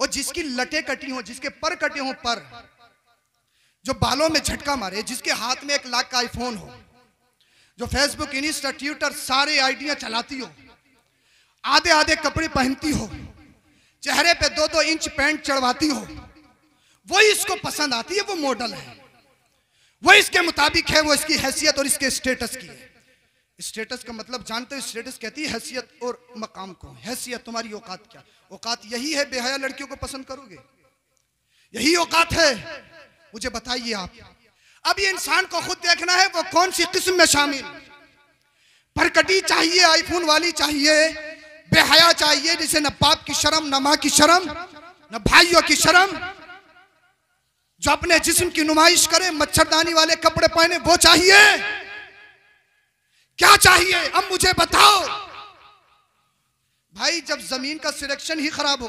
और जिसकी लटे कटी हो जिसके पर कटे हो पर जो बालों में झटका मारे जिसके हाथ में एक लाख का आईफोन हो जो फेसबुक इंस्टा ट्विटर सारे आइडिया चलाती हो आधे आधे कपड़े पहनती हो चेहरे पे दो दो इंच पैंट चढ़वाती हो वो इसको पसंद आती है वो मॉडल है वो इसके मुताबिक है वो इसकी हैसियत और इसके स्टेटस की है स्टेटस का मतलब जानते हो स्टेटस कहती है हैसियत और मकाम को हैसियत तुम्हारी औकात क्या औकात यही है बेहया लड़कियों को पसंद करोगे यही औकात है मुझे बताइए आप अब ये इंसान को खुद देखना है वो कौन सी किस्म में शामिल परकटी चाहिए आईफोन वाली चाहिए बेहया चाहिए जिसे न बाप की शर्म न माँ की शर्म न भाइयों की शर्म जो अपने जिस्म की नुमाइश करे मच्छरदानी वाले कपड़े पहने वो चाहिए क्या चाहिए अब मुझे बताओ भाई जब जमीन का सिलेक्शन ही खराब हो